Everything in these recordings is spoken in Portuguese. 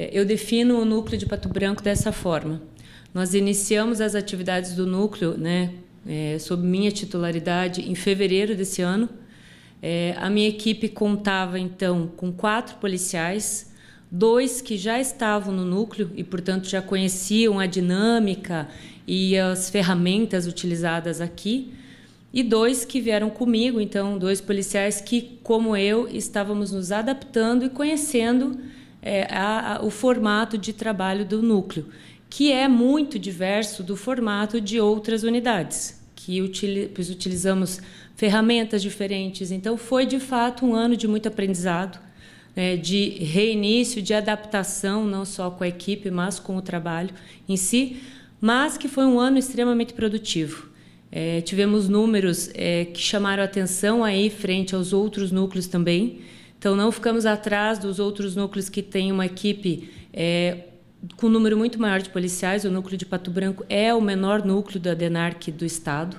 É, eu defino o núcleo de Pato Branco dessa forma. Nós iniciamos as atividades do núcleo, né, é, sob minha titularidade, em fevereiro desse ano. É, a minha equipe contava então com quatro policiais, dois que já estavam no núcleo e, portanto, já conheciam a dinâmica e as ferramentas utilizadas aqui, e dois que vieram comigo, então, dois policiais que, como eu, estávamos nos adaptando e conhecendo é, a, a, o formato de trabalho do núcleo, que é muito diverso do formato de outras unidades, que utilizamos ferramentas diferentes. Então, foi de fato um ano de muito aprendizado, né, de reinício, de adaptação, não só com a equipe, mas com o trabalho em si, mas que foi um ano extremamente produtivo. É, tivemos números é, que chamaram atenção aí frente aos outros núcleos também. Então, não ficamos atrás dos outros núcleos que têm uma equipe é, com um número muito maior de policiais. O núcleo de Pato Branco é o menor núcleo da DENARC do Estado,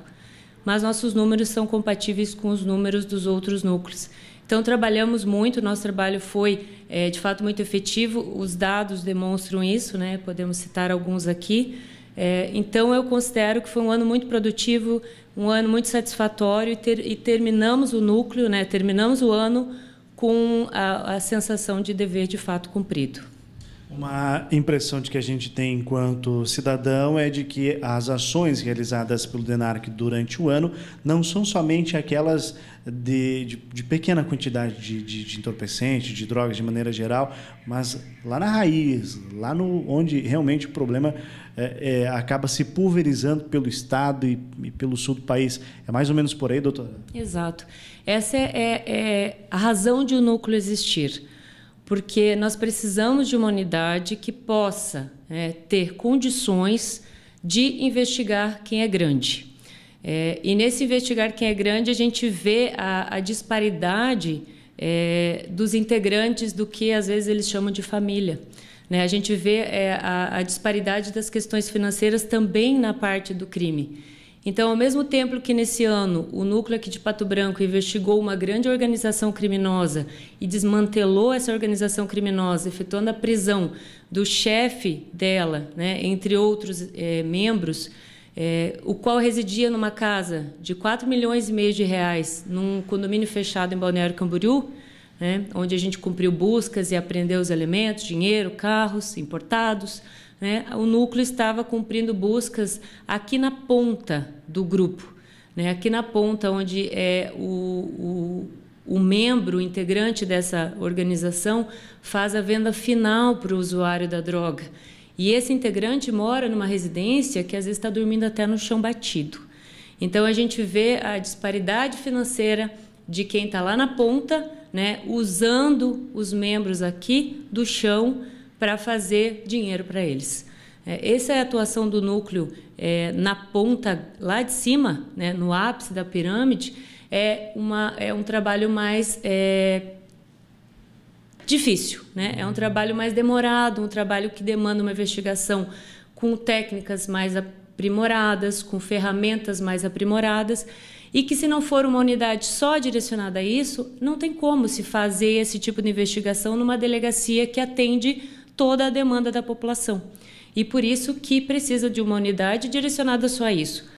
mas nossos números são compatíveis com os números dos outros núcleos. Então, trabalhamos muito, nosso trabalho foi, é, de fato, muito efetivo, os dados demonstram isso, né? podemos citar alguns aqui. É, então, eu considero que foi um ano muito produtivo, um ano muito satisfatório e, ter, e terminamos o núcleo, né? terminamos o ano com a, a sensação de dever de fato cumprido. Uma impressão de que a gente tem enquanto cidadão é de que as ações realizadas pelo DENARC durante o ano não são somente aquelas de, de, de pequena quantidade de, de, de entorpecente, de drogas de maneira geral, mas lá na raiz, lá no, onde realmente o problema é, é, acaba se pulverizando pelo Estado e, e, pelo sul do país. É mais ou menos por aí, doutora? Exato. Essa é, é, é a razão de o núcleo existir porque nós precisamos de uma unidade que possa é, ter condições de investigar quem é grande. É, e nesse investigar quem é grande, a gente vê a, a disparidade é, dos integrantes do que às vezes eles chamam de família. Né? A gente vê é, a, a disparidade das questões financeiras também na parte do crime. Então, ao mesmo tempo que nesse ano o núcleo aqui de Pato Branco investigou uma grande organização criminosa e desmantelou essa organização criminosa, efetuando a prisão do chefe dela, né, entre outros é, membros, é, o qual residia numa casa de 4 milhões e meio de reais num condomínio fechado em Balneário Camboriú, né? onde a gente cumpriu buscas e aprendeu os elementos, dinheiro, carros importados. Né? O núcleo estava cumprindo buscas aqui na ponta do grupo, né? aqui na ponta onde é o, o, o membro, o integrante dessa organização, faz a venda final para o usuário da droga. E esse integrante mora numa residência que às vezes está dormindo até no chão batido. Então a gente vê a disparidade financeira de quem está lá na ponta, né, usando os membros aqui do chão para fazer dinheiro para eles. É, essa é a atuação do núcleo é, na ponta, lá de cima, né, no ápice da pirâmide, é, uma, é um trabalho mais é, difícil, né? é um trabalho mais demorado, um trabalho que demanda uma investigação com técnicas mais aprimoradas, com ferramentas mais aprimoradas, e que se não for uma unidade só direcionada a isso, não tem como se fazer esse tipo de investigação numa delegacia que atende toda a demanda da população. E por isso que precisa de uma unidade direcionada só a isso.